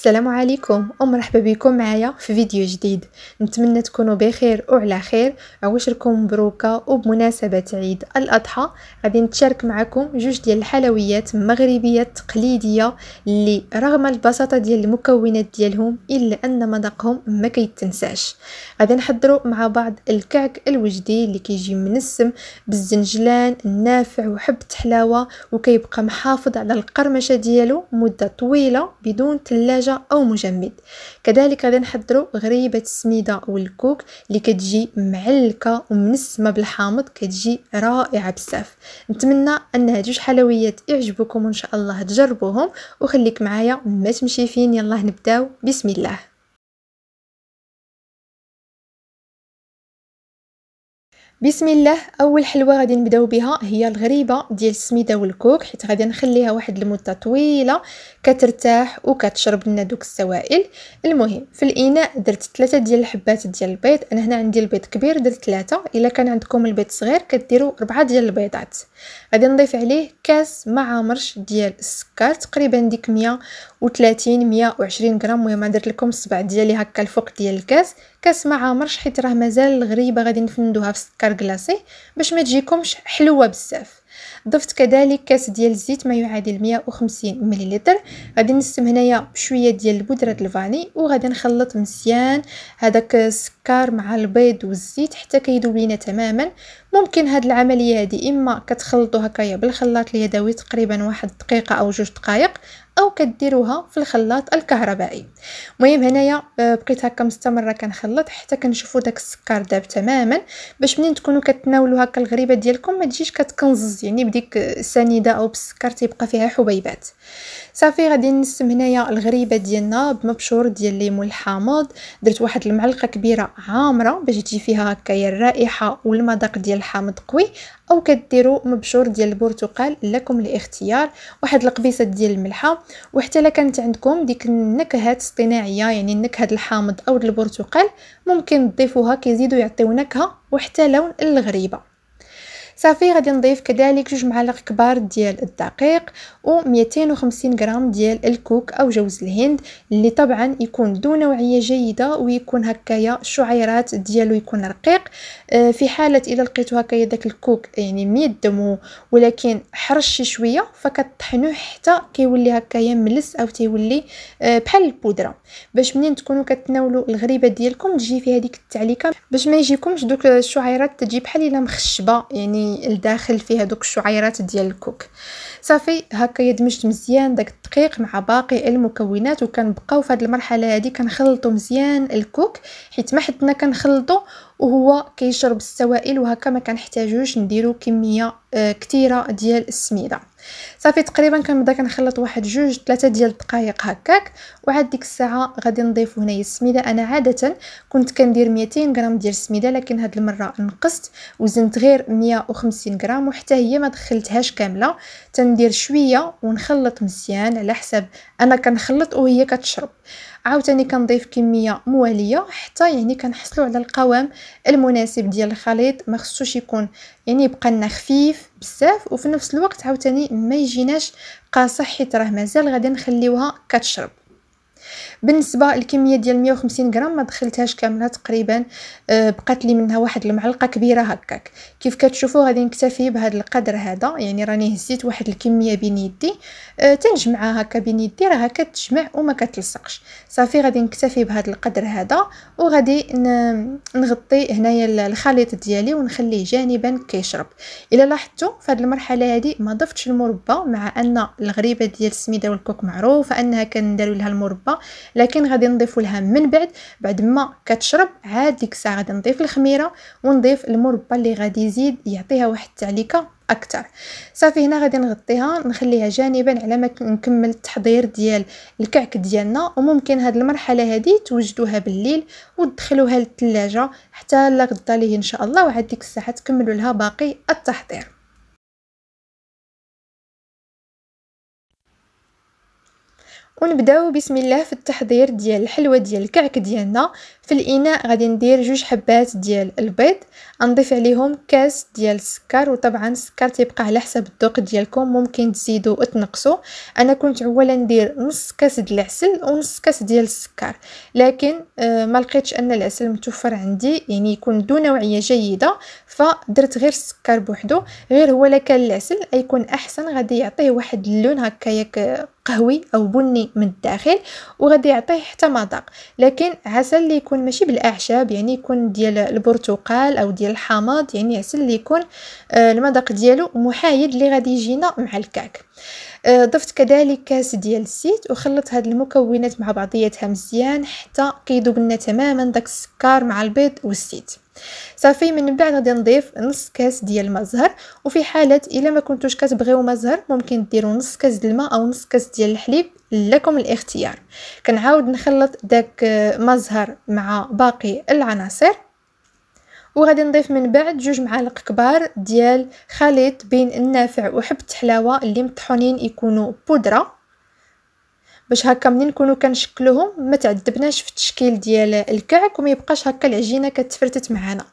السلام عليكم ومرحبا بكم معايا في فيديو جديد نتمنى تكونوا بخير وعلى خير عواشركم مبروكه وبمناسبه عيد الاضحى غادي نتشارك معكم جوج ديال الحلويات مغربيه تقليديه اللي رغم البساطه ديال المكونات ديالهم الا ان مذاقهم ما كيتنساش غادي نحضروا مع بعض الكعك الوجدي اللي كيجي منسم بالزنجلان النافع وحب حلاوه وكيبقى محافظ على القرمشه ديالو مده طويله بدون ثلاجه أو مجمد كذلك غادي نحضروا غريبة السميدة والكوك اللي كتجي معلكة ومنسمة بالحامض كتجي رائعة بزاف نتمنى أن هاد جوج حلويات يعجبوكم وإن شاء الله تجربوهم وخليك معايا ما تمشي فين يلا نبداو بسم الله بسم الله اول حلوه غادي نبداو بها هي الغريبه ديال السميده والكوك حيت غادي نخليها واحد المده طويله كترتاح وكتشرب لنا دوك السوائل المهم في الاناء درت ثلاثه ديال الحبات ديال البيض انا هنا عندي البيض كبير درت ثلاثه الا كان عندكم البيض صغير كديروا اربعه ديال البيضات غادي نضيف عليه كاس مع ديال السكر تقريبا ديك 100 وثلاثين مية وعشرين غرام مهم درت لكم الصبع ديالي هكا الفوق ديال الكاس كاس مع مرش حيت راه مازال الغريبه غادي نفندوها في سكر كلاصي باش ما تجيكمش حلوه بزاف ضفت كذلك كاس ديال الزيت ما يعادل 150 مليلتر غادي نسم هنايا بشويه ديال البودره الفاني وغادي نخلط مزيان هذاك السكر السكر مع البيض والزيت حتى كيذوب لينا تماما ممكن هاد العمليه هادي اما كتخلطو هكايا بالخلاط اليدوي تقريبا واحد دقيقه او جوج دقائق او كديروها في الخلاط الكهربائي المهم هنايا آه، بقيت هكا مستمره كنخلط حتى كنشوفوا داك السكر داب تماما باش منين تكونوا كتناولوا هكا الغريبه ديالكم ما تجيش كتكنزز يعني بديك سنيده او بالسكر تيبقى فيها حبيبات صافي غادي نسم هنايا الغريبه ديالنا بمبشور ديال الليمون الحامض درت واحد المعلقه كبيره عامره باش تجي فيها هكايا الرائحه والمذاق ديال الحامض قوي او كديروا مبشور ديال البرتقال لكم الاختيار واحد القبيصه ديال الملحه وحتى لا كانت عندكم ديك النكهات الصناعيه يعني النكهه الحامض او البرتقال ممكن تضيفوها كيزيدوا يعطيو نكهه وحتى لون الغريبه صافي غادي نضيف كذلك جوج معالق كبار ديال الدقيق و 250 غرام ديال الكوك او جوز الهند اللي طبعا يكون ذو نوعيه جيده ويكون هكايا الشعيرات ديالو يكون رقيق آه، في حاله الا لقيتو هكايا داك الكوك يعني ميدم ولكن حرش شويه فكطحنوه حتى كيولي هكايا ملس او تيولي آه، بحال البودره باش منين تكونوا كتناولوا الغريبه ديالكم تجي في هذيك التعليكه باش ما يجيكمش دوك الشعيرات تجي بحال الا مخشبه يعني يعني لداخل فيها دوك الشعيرات ديال الكوك صافي هكا دمجت مزيان داك الدقيق مع باقي المكونات وكنبقاو في هذه المرحله هذه كنخلطو مزيان الكوك حيت ما حدنا كنخلطو وهو كيشرب السوائل وهكا ما كنحتاجوش نديرو كميه آه، كثيره ديال السميده صافي تقريبا كنبدا كنخلط واحد جوج ثلاثه ديال الدقائق هكاك وعاد ديك الساعه غادي نضيف هنايا السميده انا عاده كنت كندير 200 غرام ديال السميده لكن هاد المره نقصت وزنت غير 150 غرام وحتى هي ما دخلتهاش كامله تندير شويه ونخلط مزيان على حسب انا كنخلط وهي كتشرب عاوتاني كنضيف كميه مواليه حتى يعني كنحصلوا على القوام المناسب ديال الخليط ما خصوش يكون يعني يبقى لنا خفيف بزاف وفي نفس الوقت عاوتاني ما يجيناش قاصح حيت راه مازال غادي نخليوها كتشرب بالنسبه للكميه ديال 150 غرام ما دخلتهاش كامله تقريبا آه، بقات لي منها واحد المعلقه كبيره هكاك كيف كتشوفوا غادي نكتفي بهذا القدر هذا يعني راني هزيت واحد الكميه بين يدي آه، تنجمعها هكا بين يدي راه كتجمع وما كتلصقش صافي غادي نكتفي بهذا القدر هذا وغادي نغطي هنايا الخليط ديالي ونخليه جانبا كيشرب الا لاحظتوا في هذه المرحله هذه ما ضفتش المربى مع ان الغريبه ديال السميده والكوك معروفه انها كنديروا لها المربى لكن غادي نضيف لها من بعد بعد ما كتشرب عاد ديك الساعه غادي نضيف الخميره ونضيف المربى اللي غادي يزيد يعطيها واحد التعليكه اكثر صافي هنا غادي نغطيها نخليها جانبا على ما نكمل التحضير ديال الكعك ديالنا وممكن هاد المرحله هذه توجدوها بالليل وتدخلوها للثلاجه حتى لغدا ليه ان شاء الله وعاد ديك الساعه تكملوا لها باقي التحضير ونبداو بسم الله في التحضير ديال الحلوه ديال الكعك ديالنا في الاناء غادي ندير جوج حبات ديال البيض نضيف عليهم كاس ديال السكر وطبعا السكر تيبقى على حسب الذوق ديالكم ممكن تزيدوا وتنقصوا انا كنت اولا ندير نص كاس ديال العسل ونص كاس ديال السكر لكن آه، ما لقيتش ان العسل متوفر عندي يعني يكون ذو نوعيه جيده فدرت غير السكر بوحدو غير هو لكان العسل ايكون احسن غادي يعطيه واحد اللون هكا ياك قهوي او بني من الداخل وغادي يعطيه حتى مذاق لكن عسل اللي يكون ماشي بالاعشاب يعني يكون ديال البرتقال او ديال الحامض يعني عسل اللي يكون آه، المذاق ديالو محايد اللي غادي يجينا مع الكعك آه، ضفت كذلك كاس ديال الزيت وخلطت هاد المكونات مع بعضياتها مزيان حتى كيذوب لنا تماما داك السكر مع البيض والزيت صافي من بعد غادي نضيف نص كاس ديال الماء زهر وفي حاله الا ما كنتوش كتبغيو ماء زهر ممكن ديروا نص كاس د الماء او نص كاس ديال الحليب لكم الاختيار كنعاود نخلط داك آه، ماء الزهر مع باقي العناصر وغادي نضيف من بعد جوج معالق كبار ديال خليط بين النافع وحبه الحلاوه اللي مطحونين يكونوا بودره باش هكا منين نكونو كنشكلوهم ما تعذبناش في التشكيل ديال الكعك وما يبقاش هكا العجينه كتفرتت معانا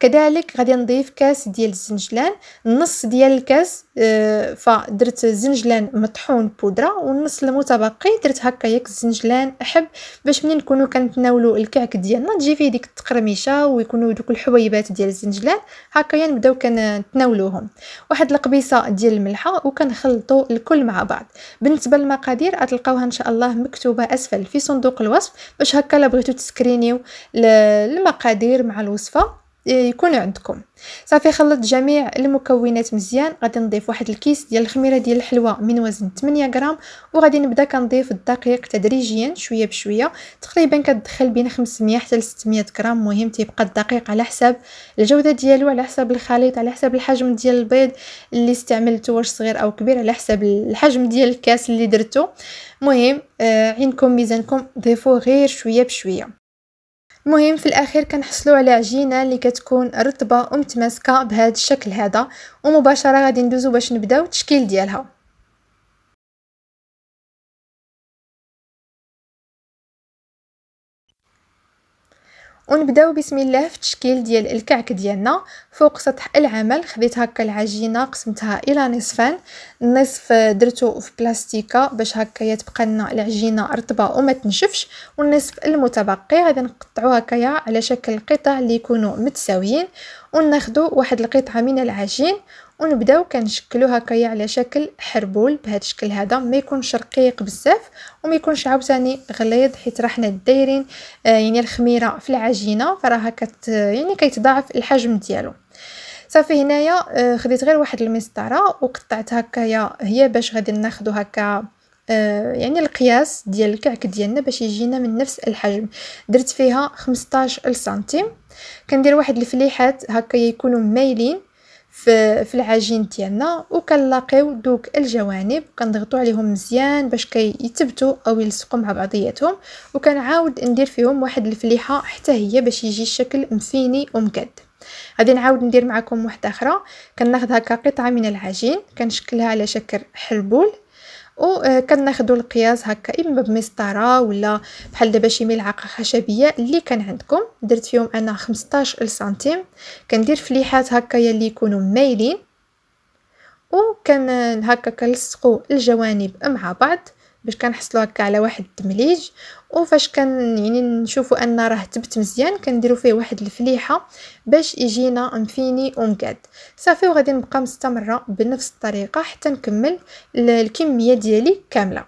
كذلك غادي نضيف كاس ديال الزنجلان نص ديال الكاس آه، فدرت زنجلان مطحون بودره والنص المتبقي درت هكا ياك الزنجلان احب باش منين نكونوا كنتناولوا الكعك ديالنا تجي فيه ديك التقرميشه ويكونوا دوك الحويبات ديال الزنجلان هكايا يعني نبداو كنتناولوهم واحد القبيصه ديال الملحه وكنخلطوا الكل مع بعض بالنسبه للمقادير غتلقاوها ان شاء الله مكتوبه اسفل في صندوق الوصف باش هكا لا بغيتو تسكرينيو المقادير مع الوصفه يكون عندكم صافي خلط جميع المكونات مزيان غادي نضيف واحد الكيس ديال الخميره ديال الحلوى من وزن 8 غرام وغادي نبدا كنضيف الدقيق تدريجيا شويه بشويه تقريبا كتدخل بين 500 حتى 600 غرام مهم تيبقى الدقيق على حساب الجوده ديالو على حساب الخليط على حساب الحجم ديال البيض اللي استعملتو واش صغير او كبير على حساب الحجم ديال الكاس اللي درتو مهم آه عينكم ميزانكم ضيفوه غير شويه بشويه المهم في الاخير كنحصلوا على عجينه اللي كتكون رطبه ومتماسكه بهذا الشكل هذا ومباشره غادي ندوزو باش نبداو التشكيل ديالها ونبداو بسم الله في التشكيل ديال الكعك ديالنا فوق سطح العمل خديت هكا العجينه قسمتها الى نصفين النصف درتو في بلاستيكه باش هكا يتبقى لنا العجينه رطبه وما تنشفش والنصف المتبقي غادي نقطعو هكايا على شكل قطع اللي يكونوا متساويين وناخذوا واحد القطعه من العجين ونبداو كنشكلو هكايا على شكل حربول بهذا الشكل هذا ما يكونش رقيق بزاف وما يكونش عاوتاني غليظ حيت راه حنا دايرين آه يعني الخميره في العجينه فراها كت يعني كيتضاعف الحجم ديالو صافي هنايا آه، خديت غير واحد المسطره وقطعت هكايا هي باش غادي ناخذ هكا آه، يعني القياس ديال الكعك ديالنا باش يجينا من نفس الحجم درت فيها 15 سنتيم كندير واحد الفليحات هكا يكونوا مايلين في, في العجين ديالنا وكنلاقيو دوك الجوانب كنضغطو عليهم مزيان باش كيثبتوا كي او يلصقوا مع بعضياتهم وكنعاود ندير فيهم واحد الفليحه حتى هي باش يجي الشكل مفيني ومقد غادي نعاود ندير معكم واحده اخرى كناخذ هكا قطعه من العجين كنشكلها على شكل حلبول وكناخذوا آه، القياس هكا اما بمسطره ولا بحال دابا شي ملعقه خشبيه اللي كان عندكم درت فيهم انا 15 سنتيم كندير فليحات هكا يلي يكونوا مايلين وكان هكا كنلصقوا الجوانب مع بعض باش كنحصلو هكا على واحد التمليج وفاش كان يعني نشوفو ان راه تبت مزيان كنديرو فيه واحد الفليحه باش يجينا مفيني ومقاد صافي وغادي نبقى مستمره بنفس الطريقه حتى نكمل الكميه ديالي كامله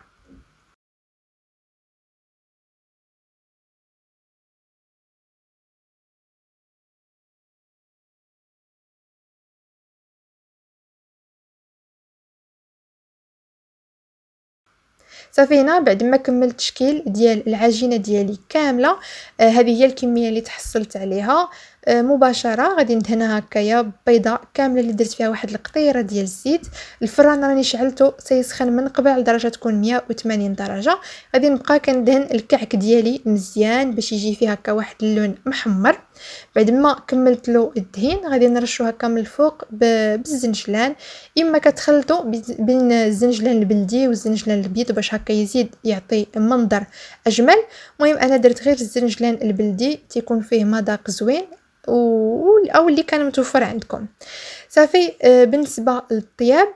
صافي هنا بعد ما كملت التشكيل ديال العجينه ديالي كامله آه، هذه هي الكميه اللي تحصلت عليها آه، مباشره غادي ندهنها هكايا بيضه كامله اللي درت فيها واحد القطيره ديال الزيت الفران راني شعلته سيسخن من قبل درجه تكون 180 درجه غادي نبقى كندهن الكعك ديالي مزيان باش يجي فيه هكا واحد اللون محمر بعد ما كملت له الدهين غادي نرشو هكا من الفوق بالزنجلان اما كتخلطوا بين الزنجلان البلدي والزنجلان البيض باش هكا يزيد يعطي منظر اجمل المهم انا درت غير الزنجلان البلدي تيكون فيه مذاق زوين او اللي كان متوفر عندكم صافي آه، بالنسبه للطياب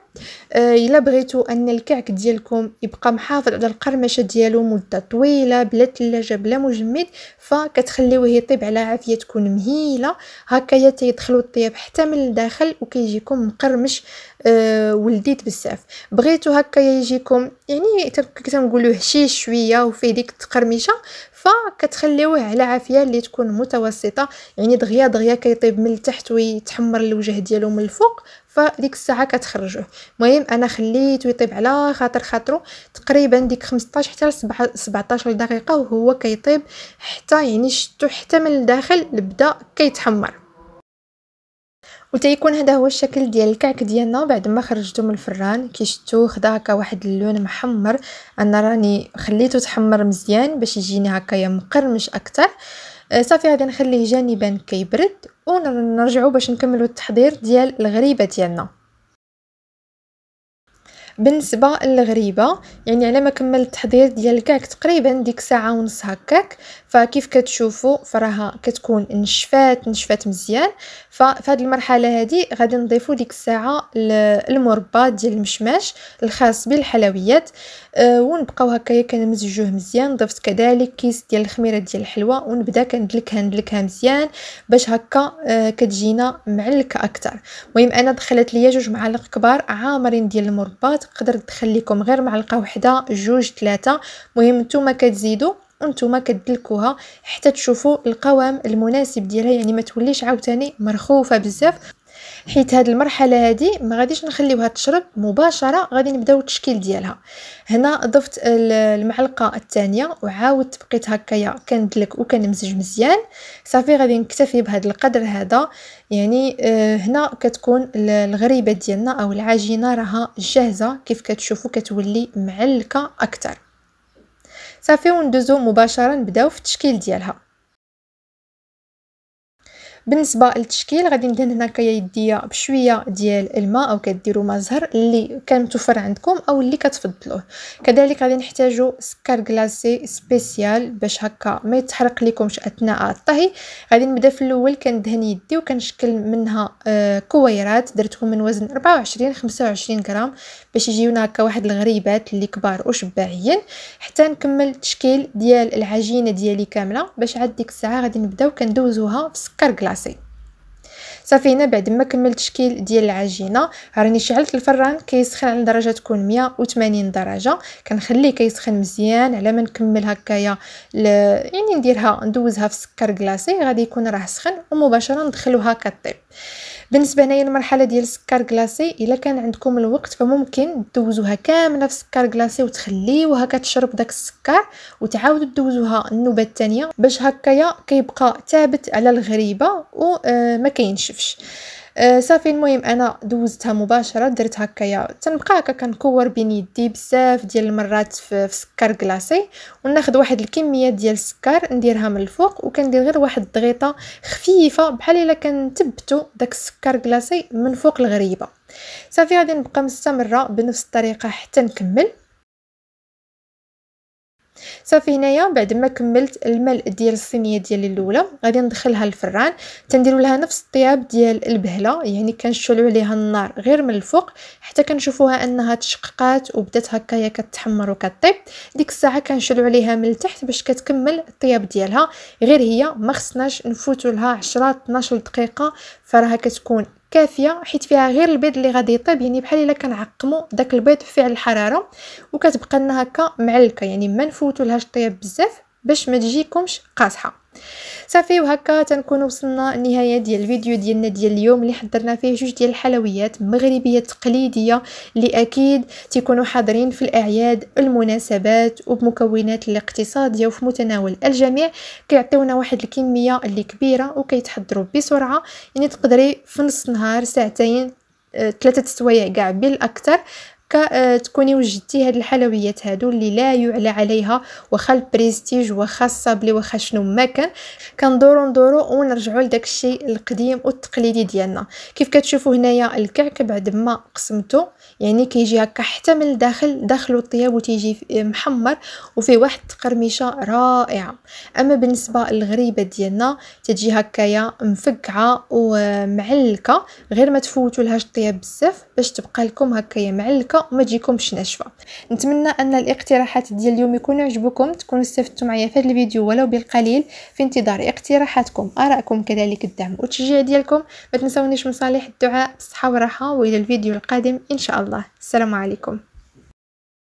آه، الا بغيتوا ان الكعك ديالكم يبقى محافظ على القرمشه ديالو مده طويله بلا ثلاجه بلا مجمد فكتخليوه يطيب على عافيه تكون مهيله هكايا يدخلوا الطياب حتى من الداخل وكيجيكم مقرمش آه، ولديت بزاف بغيتو هكايا يجيكم يعني كنقولوا هشيش شويه وفيه ديك التقرمشه فكتخليوه على عافيه اللي تكون متوسطه يعني دغيا دغيا كيطيب من التحت ويتحمر الوجه ديالو من الفوق فديك الساعه كتخرجوه المهم انا خليته يطيب على خاطر خاطرو تقريبا ديك 15 حتى 17 دقيقه وهو كيطيب حتى يعني شتو حتى من الداخل بدا كيتحمر وتيكون هذا هو الشكل ديال الكعك ديالنا بعد ما خرجته من الفران كي شفتو خدا هكا واحد اللون محمر انا راني خليته تحمر مزيان باش يجيني هكايا مقرمش اكثر أه، صافي غادي نخليه جانبا كيبرد ونرجعوا باش نكملو التحضير ديال الغريبه ديالنا بالنسبه للغريبه يعني على ما كملت التحضير ديال الكعك تقريبا ديك ساعه ونص هكاك فكيف كتشوفوا فراها كتكون نشفات نشفات مزيان ففي هذه المرحله هذه غادي نضيفوا ديك الساعه المربى ديال المشماش الخاص بالحلويات أه ونبقاو هكايا كنمزجوه مزيان ضفت كذلك كيس ديال الخميره ديال الحلوى ونبدا كندلكها ندلكها مزيان باش هكا أه كتجينا معلكه اكثر المهم انا دخلت ليا جوج معالق كبار عامرين ديال المربى تقدر تخليكم غير معلقه وحده جوج ثلاثه مهم نتوما كتزيدوا وانتم كدلكوها حتى تشوفوا القوام المناسب ديالها يعني ما توليش عاوتاني مرخوفه بزاف حيت هاد المرحله هادي ما غاديش نخليوها تشرب مباشره غادي نبداو التشكيل ديالها هنا ضفت المعلقه الثانيه وعاودت بقيت هكايا كندلك وكنمزج مزيان صافي غادي نكتفي بهذا القدر هذا يعني آه، هنا كتكون الغريبه ديالنا او العجينه راها جاهزه كيف كتشوفوا كتولي معلكه اكثر صافي وندوزو مباشره نبداو في التشكيل ديالها بالنسبه للتشكيل غادي ندهن هنا كيديا بشويه ديال الماء او كديروا ما زهر اللي كان متوفر عندكم او اللي كتفضلوه كذلك غادي نحتاجوا سكر كلاسي سبيسيال باش هكا ما يتحرق لكمش اثناء الطهي غادي نبدا في الاول كندهن يدي وكنشكل منها آه، كويرات درتهم من وزن 24 25 غرام باش يجيونا هكا واحد الغريبات اللي كبار وشباعيين حتى نكمل التشكيل ديال العجينه ديالي كامله باش عاد ديك الساعه غادي نبداو كندوزوها في سكر كلاسي راسي صافي هنا بعد ما كملت تشكيل ديال العجينه راني شعلت الفران كيسخن على درجه تكون 180 درجه كنخليه كيسخن مزيان على ما نكمل هكايا يعني نديرها ندوزها في سكر كلاصي غادي يكون راه سخن ومباشره ندخلوها كطيب بالنسبه هنايا المرحله ديال السكر كلاصي الا كان عندكم الوقت فممكن دوزوها كامله في السكر كلاصي وتخليوها كتشرب داك السكر وتعاودوا دوزوها النوبه الثانيه باش هكايا كيبقى ثابت على الغريبه وما آه، كينشفش آه، صافي المهم انا دوزتها مباشره درت هكايا تنبقى هكا كنكور بين يدي بزاف ديال المرات في, في سكر كلاصي وناخذ واحد الكميه ديال السكر نديرها من الفوق وكندير غير واحد الضغيطه خفيفه بحال الا كنثبتو داك السكر كلاصي من فوق الغريبه صافي غادي نبقى مستمره بنفس الطريقه حتى نكمل صافي هنايا بعد ما كملت الملء ديال الصينيه ديالي الاولى غادي ندخلها الفران تنديروا لها نفس الطياب ديال البهله يعني كنشعلوا عليها النار غير من الفوق حتى كنشوفوها انها تشققات وبدات هكايا كتحمر وكطيب ديك الساعه كنشعلوا عليها من التحت باش كتكمل الطياب ديالها غير هي ما خصناش نفوتوا لها 10 12 دقيقه فراها كتكون كافيه حيت فيها غير البيض اللي غادي يطيب يعني بحال الا كنعقموا داك البيض فعل الحراره وكتبقى لنا هكا معلكه يعني ما نفوتولهاش الطياب بزاف باش ما تجيكمش قاصحه صافي وهكا تنكون وصلنا النهايه ديال الفيديو ديالنا ديال اليوم اللي حضرنا فيه جوج ديال الحلويات مغربيه تقليديه اللي اكيد تيكونوا حاضرين في الاعياد المناسبات وبمكونات الاقتصاديه وفي متناول الجميع كيعطيونا واحد الكميه اللي كبيره وكيتحضروا بسرعه يعني تقدري في نص نهار ساعتين ثلاثه آه، سوايع كاع بالاكثر كتكوني آه، تكوني وجدتي هاد الحلويات هادو اللي لا يعلى عليها واخا البريستيج واخا الصابلي واخا شنو ما كان كندورو ندورو ونرجعو لداك الشيء القديم والتقليدي ديالنا كيف كتشوفوا هنايا الكعك بعد ما قسمته يعني كيجي هكا حتى من الداخل داخلو الطياب وتيجي آه، محمر وفي واحد التقرميشه رائعه اما بالنسبه للغريبه ديالنا تجي هكايا مفكعه ومعلكه غير ما تفوتوا لهاش الطياب بزاف باش تبقى لكم هكايا معلكه ما تجيكمش ناشفه نتمنى ان الاقتراحات ديال اليوم يكونوا عجبكم تكونوا استفدتوا معايا في هذا الفيديو ولو بالقليل في انتظار اقتراحاتكم ارائكم كذلك الدعم والتشجيع ديالكم ما تنسونيش مصالح الدعاء بالصحه والراحه والى الفيديو القادم ان شاء الله السلام عليكم